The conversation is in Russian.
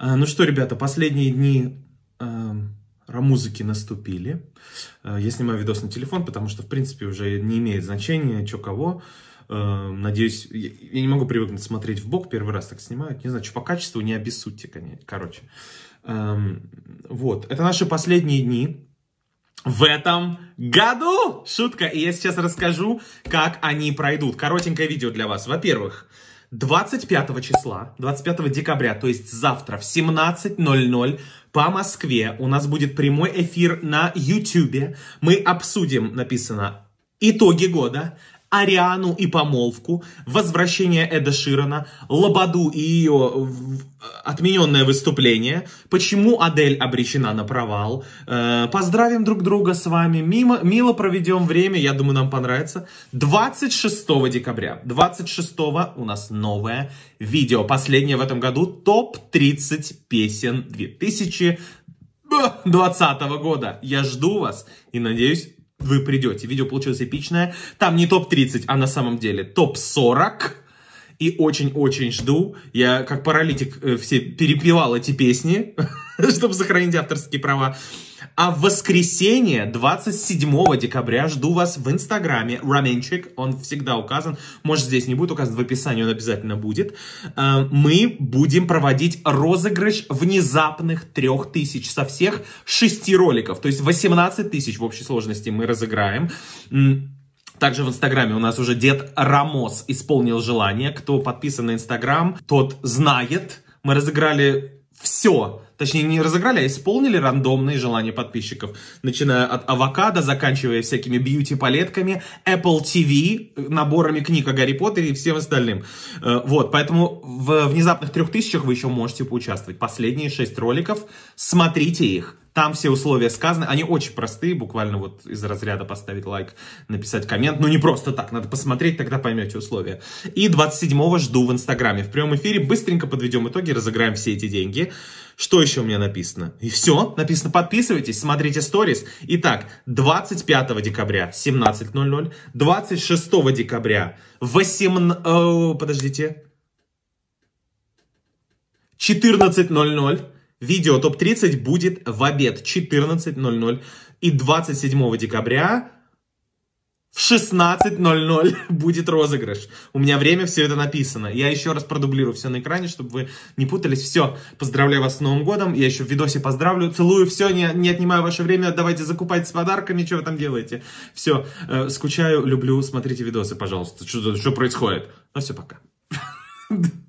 А, ну что, ребята, последние дни эм, рамузыки наступили. Э, я снимаю видос на телефон, потому что, в принципе, уже не имеет значения, что кого. Э, надеюсь, я не могу привыкнуть смотреть в бок, первый раз так снимают. Не знаю, что по качеству, не обессудьте, короче. Эм, вот, это наши последние дни в этом году. Шутка, и я сейчас расскажу, как они пройдут. Коротенькое видео для вас. Во-первых, 25 числа, 25 декабря, то есть завтра в 17.00 по Москве у нас будет прямой эфир на YouTube. Мы обсудим, написано, итоги года, Ариану и помолвку, возвращение Эда Широна, Лободу и ее отмененное выступление, почему Адель обречена на провал. Э, поздравим друг друга с вами, мимо, мило проведем время, я думаю, нам понравится. 26 декабря, 26 у нас новое видео, последнее в этом году, топ-30 песен 2020 года. Я жду вас и надеюсь, вы придете. Видео получилось эпичное. Там не топ-30, а на самом деле топ-40 и очень-очень жду. Я как паралитик э, все перепевал эти песни, чтобы сохранить авторские права. А в воскресенье, 27 декабря, жду вас в Инстаграме. Раменчик, он всегда указан. Может, здесь не будет указан, в описании он обязательно будет. Э, мы будем проводить розыгрыш внезапных 3000 со всех шести роликов. То есть 18 тысяч в общей сложности мы разыграем. Также в Инстаграме у нас уже дед Рамос исполнил желание. Кто подписан на Инстаграм, тот знает. Мы разыграли все. Точнее, не разыграли, а исполнили рандомные желания подписчиков. Начиная от авокадо, заканчивая всякими бьюти-палетками, Apple TV, наборами книг о Гарри Поттере и всем остальным. Э, вот, поэтому в внезапных трех тысячах вы еще можете поучаствовать. Последние шесть роликов, смотрите их. Там все условия сказаны, они очень простые, буквально вот из разряда поставить лайк, написать коммент, но ну, не просто так, надо посмотреть, тогда поймете условия. И 27-го жду в Инстаграме, в прямом эфире, быстренько подведем итоги, разыграем все эти деньги. Что еще у меня написано? И все, написано подписывайтесь, смотрите сторис. Итак, 25 декабря 17.00, 26 декабря 18... О, э, подождите. 14.00. Видео топ-30 будет в обед 14.00 и 27 декабря в 16.00 будет розыгрыш. У меня время, все это написано. Я еще раз продублирую все на экране, чтобы вы не путались. Все, поздравляю вас с Новым годом. Я еще в видосе поздравлю. Целую все, не, не отнимаю ваше время. Давайте закупать с подарками, что вы там делаете. Все, э, скучаю, люблю. Смотрите видосы, пожалуйста. что происходит? Ну все, пока.